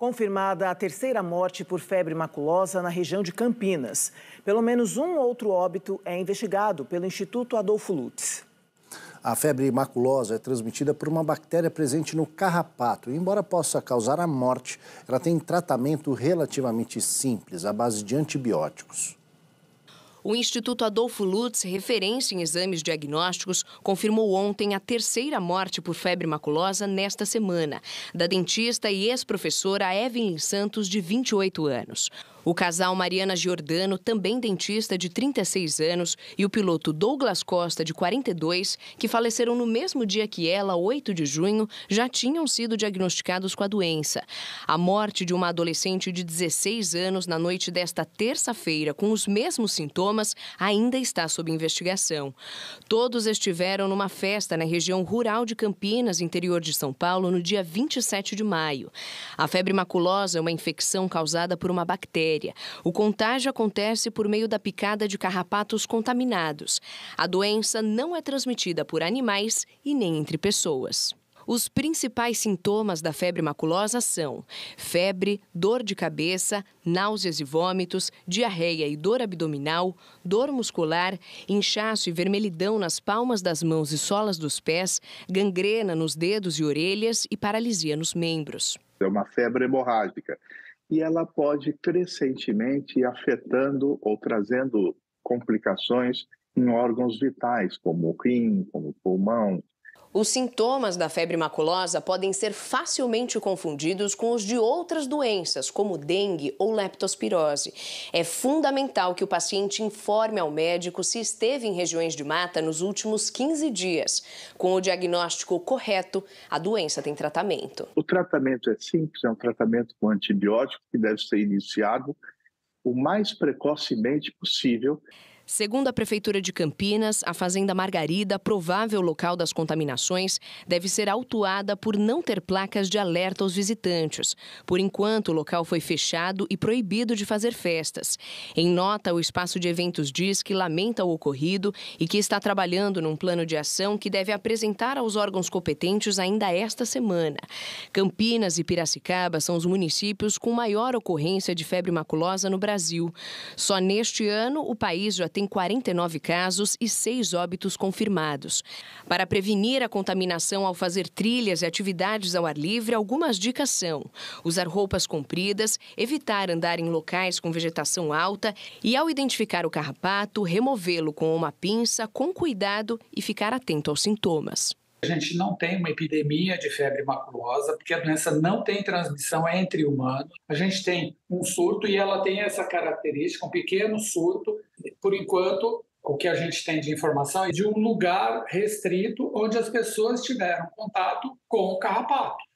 confirmada a terceira morte por febre maculosa na região de Campinas. Pelo menos um outro óbito é investigado pelo Instituto Adolfo Lutz. A febre maculosa é transmitida por uma bactéria presente no carrapato. E, embora possa causar a morte, ela tem tratamento relativamente simples, à base de antibióticos. O Instituto Adolfo Lutz, referência em exames diagnósticos, confirmou ontem a terceira morte por febre maculosa nesta semana, da dentista e ex-professora Evelyn Santos, de 28 anos. O casal Mariana Giordano, também dentista de 36 anos, e o piloto Douglas Costa, de 42, que faleceram no mesmo dia que ela, 8 de junho, já tinham sido diagnosticados com a doença. A morte de uma adolescente de 16 anos na noite desta terça-feira, com os mesmos sintomas, ainda está sob investigação. Todos estiveram numa festa na região rural de Campinas, interior de São Paulo, no dia 27 de maio. A febre maculosa é uma infecção causada por uma bactéria. O contágio acontece por meio da picada de carrapatos contaminados. A doença não é transmitida por animais e nem entre pessoas. Os principais sintomas da febre maculosa são febre, dor de cabeça, náuseas e vômitos, diarreia e dor abdominal, dor muscular, inchaço e vermelhidão nas palmas das mãos e solas dos pés, gangrena nos dedos e orelhas e paralisia nos membros. É uma febre hemorrágica e ela pode crescentemente afetando ou trazendo complicações em órgãos vitais, como o rim, como o pulmão, os sintomas da febre maculosa podem ser facilmente confundidos com os de outras doenças, como dengue ou leptospirose. É fundamental que o paciente informe ao médico se esteve em regiões de mata nos últimos 15 dias. Com o diagnóstico correto, a doença tem tratamento. O tratamento é simples, é um tratamento com antibiótico que deve ser iniciado o mais precocemente possível. Segundo a Prefeitura de Campinas, a Fazenda Margarida, provável local das contaminações, deve ser autuada por não ter placas de alerta aos visitantes. Por enquanto, o local foi fechado e proibido de fazer festas. Em nota, o espaço de eventos diz que lamenta o ocorrido e que está trabalhando num plano de ação que deve apresentar aos órgãos competentes ainda esta semana. Campinas e Piracicaba são os municípios com maior ocorrência de febre maculosa no Brasil. Só neste ano, o país já tem tem 49 casos e 6 óbitos confirmados. Para prevenir a contaminação ao fazer trilhas e atividades ao ar livre, algumas dicas são: usar roupas compridas, evitar andar em locais com vegetação alta e, ao identificar o carrapato, removê-lo com uma pinça com cuidado e ficar atento aos sintomas. A gente não tem uma epidemia de febre maculosa, porque a doença não tem transmissão entre humanos. A gente tem um surto e ela tem essa característica, um pequeno surto por enquanto, o que a gente tem de informação é de um lugar restrito onde as pessoas tiveram contato com o carrapato.